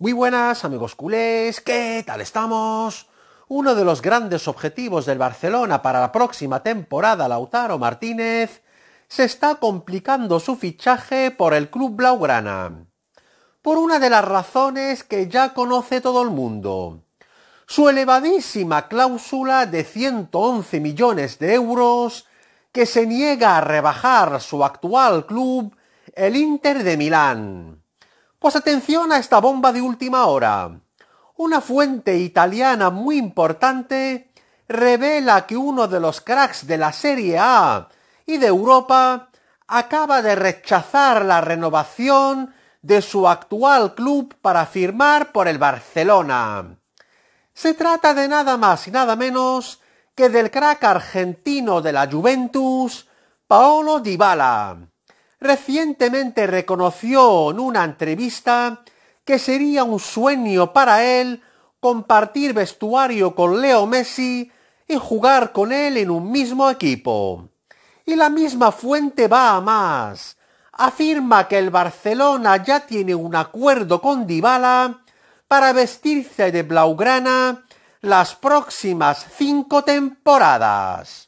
Muy buenas amigos culés, ¿qué tal estamos? Uno de los grandes objetivos del Barcelona para la próxima temporada, Lautaro Martínez, se está complicando su fichaje por el club blaugrana. Por una de las razones que ya conoce todo el mundo. Su elevadísima cláusula de 111 millones de euros que se niega a rebajar su actual club, el Inter de Milán pues atención a esta bomba de última hora. Una fuente italiana muy importante revela que uno de los cracks de la Serie A y de Europa acaba de rechazar la renovación de su actual club para firmar por el Barcelona. Se trata de nada más y nada menos que del crack argentino de la Juventus, Paolo Dybala recientemente reconoció en una entrevista que sería un sueño para él compartir vestuario con Leo Messi y jugar con él en un mismo equipo. Y la misma fuente va a más. Afirma que el Barcelona ya tiene un acuerdo con Dybala para vestirse de blaugrana las próximas cinco temporadas.